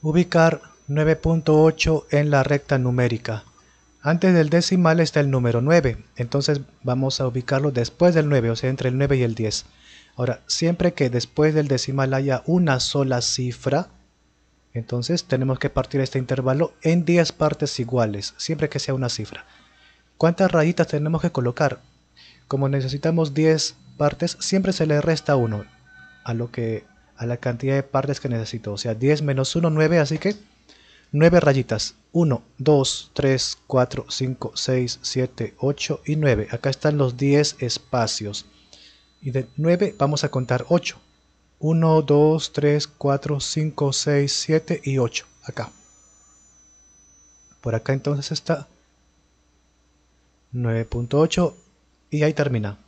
Ubicar 9.8 en la recta numérica. Antes del decimal está el número 9, entonces vamos a ubicarlo después del 9, o sea, entre el 9 y el 10. Ahora, siempre que después del decimal haya una sola cifra, entonces tenemos que partir este intervalo en 10 partes iguales, siempre que sea una cifra. ¿Cuántas rayitas tenemos que colocar? Como necesitamos 10 partes, siempre se le resta 1, a lo que a la cantidad de partes que necesito. O sea, 10 menos 1, 9, así que 9 rayitas. 1, 2, 3, 4, 5, 6, 7, 8 y 9. Acá están los 10 espacios. Y de 9 vamos a contar 8. 1, 2, 3, 4, 5, 6, 7 y 8. Acá. Por acá entonces está 9.8 y ahí termina.